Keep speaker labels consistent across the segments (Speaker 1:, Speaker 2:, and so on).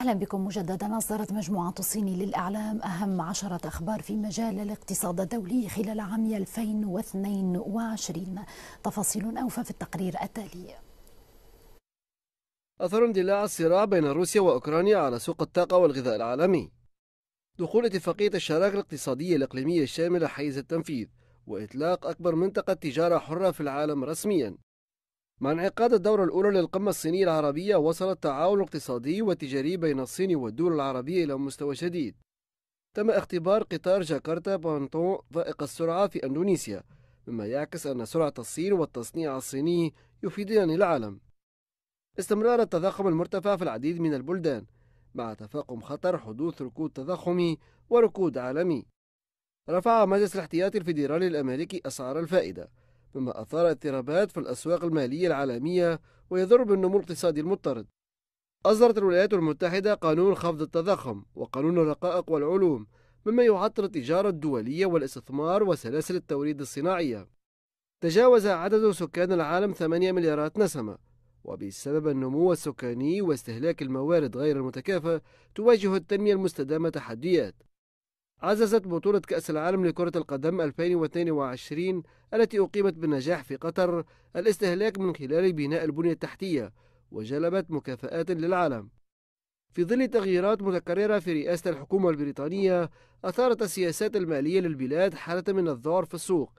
Speaker 1: أهلا بكم مجددا أصدرت مجموعة الصين للإعلام أهم عشرة أخبار في مجال الاقتصاد الدولي خلال عام 2022 تفاصيل أوفى في التقرير التالي
Speaker 2: أثر اندلاع الصراع بين روسيا وأوكرانيا على سوق الطاقة والغذاء العالمي دخول اتفاقية الشراكة الاقتصادية الإقليمية الشاملة حيز التنفيذ وإطلاق أكبر منطقة تجارة حرة في العالم رسميا مع انعقاد الدورة الأولى للقمة الصينية العربية وصل التعاون الاقتصادي والتجاري بين الصين والدول العربية إلى مستوى شديد تم اختبار قطار جاكرتا بانتون فائق السرعة في أندونيسيا مما يعكس أن سرعة الصين والتصنيع الصيني يفيدان العالم استمرار التضخم المرتفع في العديد من البلدان مع تفاقم خطر حدوث ركود تضخمي وركود عالمي رفع مجلس الاحتياطي الفيدرالي الأمريكي أسعار الفائدة مما أثار اضطرابات في الأسواق المالية العالمية ويضر بالنمو الاقتصادي المضطرد أصدرت الولايات المتحدة قانون خفض التضخم وقانون الرقائق والعلوم مما يعطل التجارة الدولية والاستثمار وسلاسل التوريد الصناعية تجاوز عدد سكان العالم 8 مليارات نسمة وبسبب النمو السكاني واستهلاك الموارد غير المتكافئ تواجه التنمية المستدامة تحديات عززت بطولة كأس العالم لكرة القدم 2022 التي أقيمت بالنجاح في قطر الاستهلاك من خلال بناء البنية التحتية وجلبت مكافآت للعالم. في ظل تغييرات متكررة في رئاسة الحكومة البريطانية أثارت السياسات المالية للبلاد حالة من الذعر في السوق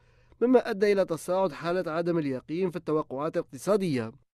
Speaker 2: مما أدى إلى تصاعد حالة عدم اليقين في التوقعات الاقتصادية